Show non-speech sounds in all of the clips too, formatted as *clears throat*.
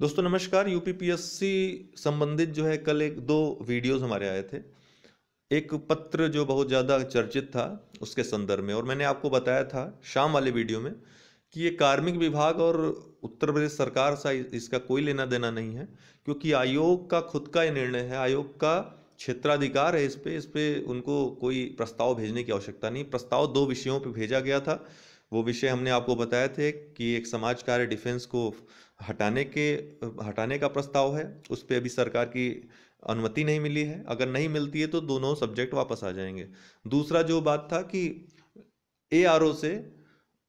दोस्तों नमस्कार यूपीपीएससी संबंधित जो है कल एक दो वीडियोस हमारे आए थे एक पत्र जो बहुत ज़्यादा चर्चित था उसके संदर्भ में और मैंने आपको बताया था शाम वाले वीडियो में कि ये कार्मिक विभाग और उत्तर प्रदेश सरकार सा इसका कोई लेना देना नहीं है क्योंकि आयोग का खुद का ये निर्णय है आयोग का क्षेत्राधिकार है इस पर इस पर उनको कोई प्रस्ताव भेजने की आवश्यकता नहीं प्रस्ताव दो विषयों पर भेजा गया था वो विषय हमने आपको बताए थे कि एक समाज कार्य डिफेंस को हटाने के हटाने का प्रस्ताव है उस पर अभी सरकार की अनुमति नहीं मिली है अगर नहीं मिलती है तो दोनों सब्जेक्ट वापस आ जाएंगे दूसरा जो बात था कि ए से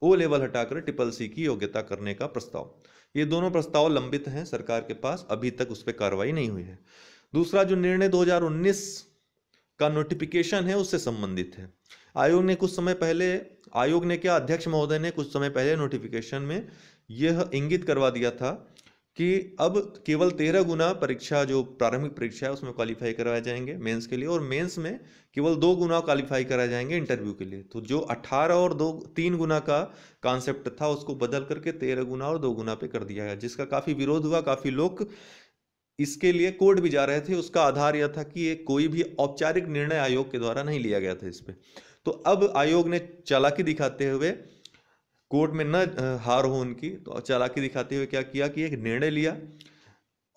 ओ लेवल हटाकर ट्रिपल सी की योग्यता करने का प्रस्ताव ये दोनों प्रस्ताव लंबित हैं सरकार के पास अभी तक उस पर कार्रवाई नहीं हुई है दूसरा जो निर्णय 2019 का नोटिफिकेशन है उससे संबंधित है आयोग ने कुछ समय पहले आयोग ने क्या अध्यक्ष महोदय ने कुछ समय पहले नोटिफिकेशन में यह इंगित करवा दिया था कि अब केवल तेरह गुना परीक्षा जो प्रारंभिक परीक्षा है उसमें क्वालिफाई करवाए जाएंगे मेंस के लिए और मेंस में केवल दो गुना क्वालिफाई कराए जाएंगे इंटरव्यू के लिए तो जो अट्ठारह और दो तीन गुना का कॉन्सेप्ट था उसको बदल करके तेरह गुना और दो गुना पे कर दिया गया जिसका काफ़ी विरोध हुआ काफ़ी लोग इसके लिए कोर्ट भी जा रहे थे उसका आधार यह था कि ये कोई भी औपचारिक निर्णय आयोग के द्वारा नहीं लिया गया था इस पर तो अब आयोग ने चालाकी दिखाते हुए कोर्ट में न हार हो उनकी तो चालाकी दिखाते हुए क्या किया कि एक निर्णय लिया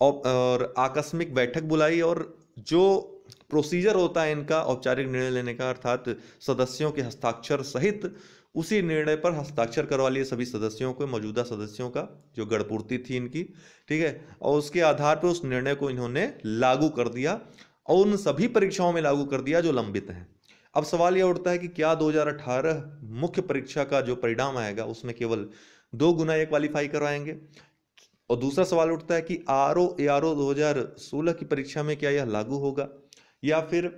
और आकस्मिक बैठक बुलाई और जो प्रोसीजर होता है इनका औपचारिक निर्णय लेने का अर्थात सदस्यों के हस्ताक्षर सहित उसी निर्णय पर हस्ताक्षर करवा लिए सभी सदस्यों को मौजूदा सदस्यों का जो गढ़पूर्ति थी इनकी ठीक है और उसके आधार पर उस निर्णय को इन्होंने लागू कर दिया और उन सभी परीक्षाओं में लागू कर दिया जो लंबित हैं अब सवाल यह उठता है कि क्या 2018 मुख्य परीक्षा का जो परिणाम आएगा उसमें केवल दो गुना ये क्वालिफाई करवाएंगे और दूसरा सवाल उठता है कि R O A R O दो की परीक्षा में क्या यह लागू होगा या फिर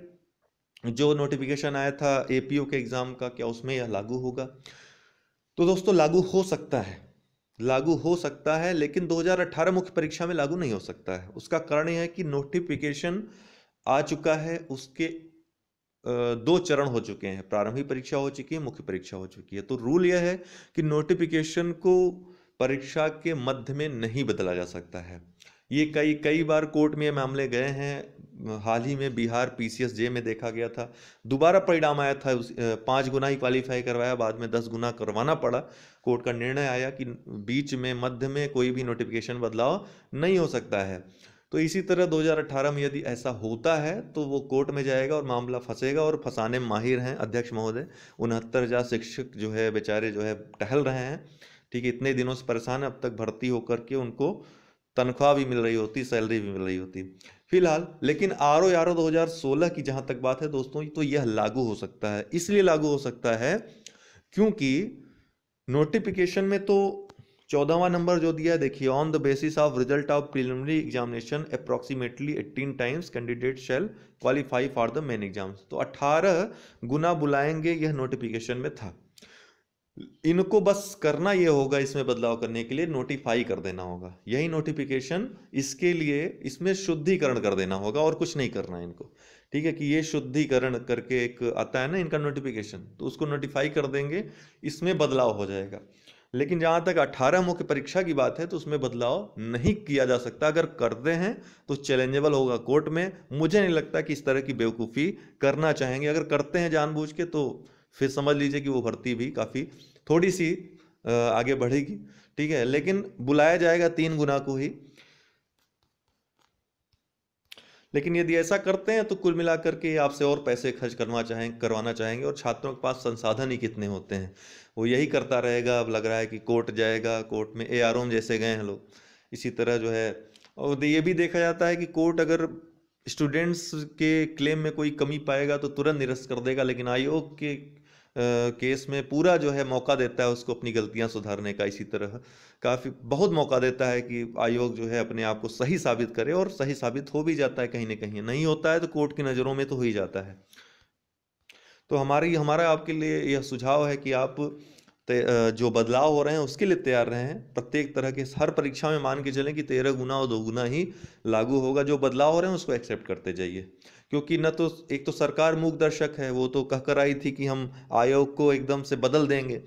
जो नोटिफिकेशन आया था ए के एग्ज़ाम का क्या उसमें यह लागू होगा तो दोस्तों लागू हो सकता है लागू हो सकता है लेकिन 2018 मुख्य परीक्षा में लागू नहीं हो सकता है उसका कारण यह है कि नोटिफिकेशन आ चुका है उसके दो चरण हो चुके हैं प्रारंभिक परीक्षा हो चुकी है मुख्य परीक्षा हो चुकी है तो रूल यह है कि नोटिफिकेशन को परीक्षा के मध्य में नहीं बदला जा सकता है ये कई कई बार कोर्ट में ये मामले गए हैं हाल ही में बिहार पी जे में देखा गया था दोबारा परिणाम आया था उस पाँच गुना ही क्वालिफाई करवाया बाद में दस गुना करवाना पड़ा कोर्ट का निर्णय आया कि बीच में मध्य में कोई भी नोटिफिकेशन बदलाव नहीं हो सकता है तो इसी तरह 2018 में यदि ऐसा होता है तो वो कोर्ट में जाएगा और मामला फंसेगा और फंसाने में माहिर हैं अध्यक्ष महोदय उनहत्तर हज़ार शिक्षक जो है बेचारे जो है टहल रहे हैं ठीक है इतने दिनों से परेशान है अब तक भर्ती होकर के उनको तनख्वाह भी मिल रही होती सैलरी भी मिल रही होती फिलहाल लेकिन आर ओ आर ओ दो हज़ार सोलह की जहाँ तक बात है दोस्तों तो यह लागू हो सकता है इसलिए लागू हो सकता है क्योंकि नोटिफिकेशन में तो चौदहवा नंबर जो दिया देखिए on the basis of result of preliminary examination approximately eighteen times candidate shall qualify for the main exams तो अठारह गुना बुलाएंगे यह नोटिफिकेशन में था इनको बस करना ये होगा इसमें बदलाव करने के लिए नोटिफाई कर देना होगा यही नोटिफिकेशन इसके लिए इसमें शुद्धिकरण कर देना होगा और कुछ नहीं करना है इनको ठीक है कि ये शुद्धिकरण करके एक आता है ना इनका नोटिफिकेशन तो उसको नोटिफाई कर देंगे इसमें बदलाव हो जाएगा लेकिन जहाँ तक 18 मुख्य परीक्षा की बात है तो उसमें बदलाव नहीं किया जा सकता अगर करते हैं तो चैलेंजेबल होगा कोर्ट में मुझे नहीं लगता कि इस तरह की बेवकूफ़ी करना चाहेंगे अगर करते हैं जानबूझ के तो फिर समझ लीजिए कि वो भर्ती भी काफ़ी थोड़ी सी आगे बढ़ेगी ठीक है लेकिन बुलाया जाएगा तीन गुना को ही लेकिन यदि ऐसा करते हैं तो कुल मिलाकर के आपसे और पैसे खर्च करना चाहें करवाना चाहेंगे और छात्रों के पास संसाधन ही कितने होते हैं वो यही करता रहेगा अब लग रहा है कि कोर्ट जाएगा कोर्ट में ए आर जैसे गए हैं लोग इसी तरह जो है और ये भी देखा जाता है कि कोर्ट अगर स्टूडेंट्स के क्लेम में कोई कमी पाएगा तो तुरंत निरस्त कर देगा लेकिन आयोग के केस में पूरा जो है मौका देता है उसको अपनी गलतियां सुधारने का इसी तरह काफ़ी बहुत मौका देता है कि आयोग जो है अपने आप को सही साबित करे और सही साबित हो भी जाता है कहीं ना कहीं नहीं होता है तो कोर्ट की नज़रों में तो हो ही जाता है तो हमारी हमारा आपके लिए यह सुझाव है कि आप जो बदलाव हो रहे हैं उसके लिए तैयार रहे हैं प्रत्येक तरह के हर परीक्षा में मान के चलें कि तेरह गुना और दो गुना ही लागू होगा जो बदलाव हो रहे हैं उसको एक्सेप्ट करते जाइए क्योंकि न तो एक तो सरकार मूक दर्शक है वो तो कहकर आई थी कि हम आयोग को एकदम से बदल देंगे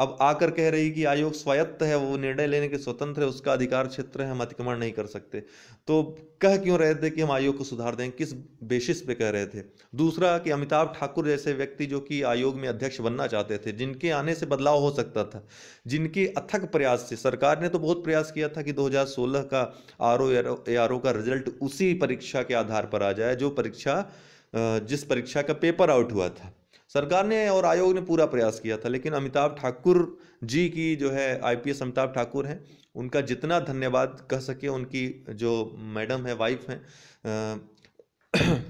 अब आकर कह रही कि आयोग स्वायत्त है वो निर्णय लेने के स्वतंत्र है उसका अधिकार क्षेत्र है हम अतिक्रमण नहीं कर सकते तो कह क्यों रहे थे कि हम आयोग को सुधार दें किस बेसिस पे कह रहे थे दूसरा कि अमिताभ ठाकुर जैसे व्यक्ति जो कि आयोग में अध्यक्ष बनना चाहते थे जिनके आने से बदलाव हो सकता था जिनके अथक प्रयास से सरकार ने तो बहुत प्रयास किया था कि दो का आर ओ आर ओ का रिजल्ट उसी परीक्षा के आधार पर आ जाए जो परीक्षा जिस परीक्षा का पेपर आउट हुआ था सरकार ने और आयोग ने पूरा प्रयास किया था लेकिन अमिताभ ठाकुर जी की जो है आईपीएस अमिताभ ठाकुर हैं उनका जितना धन्यवाद कह सके उनकी जो मैडम है वाइफ हैं *clears throat*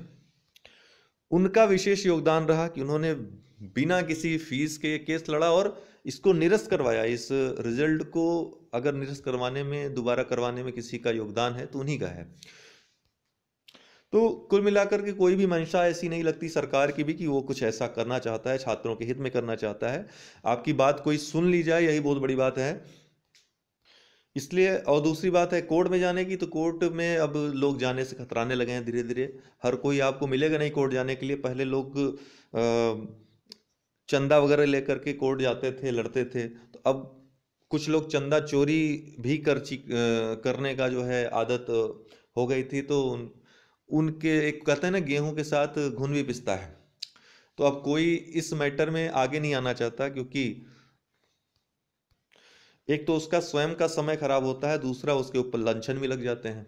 उनका विशेष योगदान रहा कि उन्होंने बिना किसी फीस के केस लड़ा और इसको निरस्त करवाया इस रिजल्ट को अगर निरस्त करवाने में दोबारा करवाने में किसी का योगदान है तो उन्हीं का है तो कुल मिलाकर के कोई भी मंशा ऐसी नहीं लगती सरकार की भी कि वो कुछ ऐसा करना चाहता है छात्रों के हित में करना चाहता है आपकी बात कोई सुन ली जाए यही बहुत बड़ी बात है इसलिए और दूसरी बात है कोर्ट में जाने की तो कोर्ट में अब लोग जाने से खतराने लगे हैं धीरे धीरे हर कोई आपको मिलेगा नहीं कोर्ट जाने के लिए पहले लोग चंदा वगैरह लेकर के कोर्ट जाते थे लड़ते थे तो अब कुछ लोग चंदा चोरी भी कर करने का जो है आदत हो गई थी तो उनके एक कहते हैं ना गेहूं के साथ घुन भी पिसता है तो अब कोई इस मैटर में आगे नहीं आना चाहता क्योंकि एक तो उसका स्वयं का समय खराब होता है दूसरा उसके ऊपर लंचन भी लग जाते हैं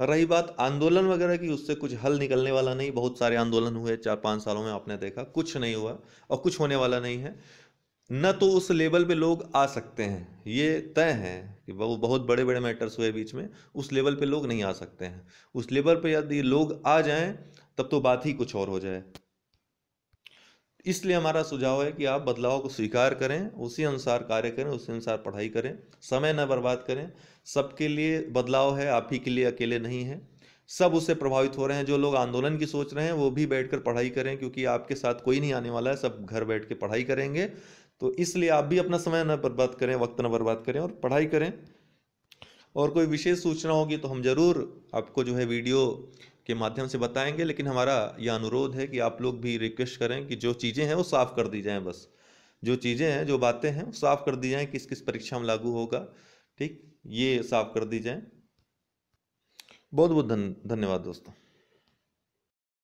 रही बात आंदोलन वगैरह की उससे कुछ हल निकलने वाला नहीं बहुत सारे आंदोलन हुए चार पांच सालों में आपने देखा कुछ नहीं हुआ और कुछ होने वाला नहीं है न तो उस लेवल पे लोग आ सकते हैं ये तय है कि वो बहुत बड़े बड़े मैटर्स हुए बीच में उस लेवल पे लोग नहीं आ सकते हैं उस लेवल पे यदि लोग आ जाएं तब तो बात ही कुछ और हो जाए इसलिए हमारा सुझाव है कि आप बदलाव को स्वीकार करें उसी अनुसार कार्य करें उसी अनुसार पढ़ाई करें समय न बर्बाद करें सबके लिए बदलाव है आप ही के लिए अकेले नहीं है सब उससे प्रभावित हो रहे हैं जो लोग आंदोलन की सोच रहे हैं वो भी बैठकर पढ़ाई करें क्योंकि आपके साथ कोई नहीं आने वाला है सब घर बैठ के पढ़ाई करेंगे तो इसलिए आप भी अपना समय न बर्बाद करें वक्त न बर्बाद करें और पढ़ाई करें और कोई विशेष सूचना होगी तो हम ज़रूर आपको जो है वीडियो के माध्यम से बताएंगे लेकिन हमारा यह अनुरोध है कि आप लोग भी रिक्वेस्ट करें कि जो चीज़ें हैं वो साफ़ कर दी जाएं बस जो चीज़ें हैं जो बातें हैं वो साफ़ कर दी जाएं किस किस परीक्षा में लागू होगा ठीक ये साफ़ कर दी जाए बहुत बहुत धन्यवाद दोस्तों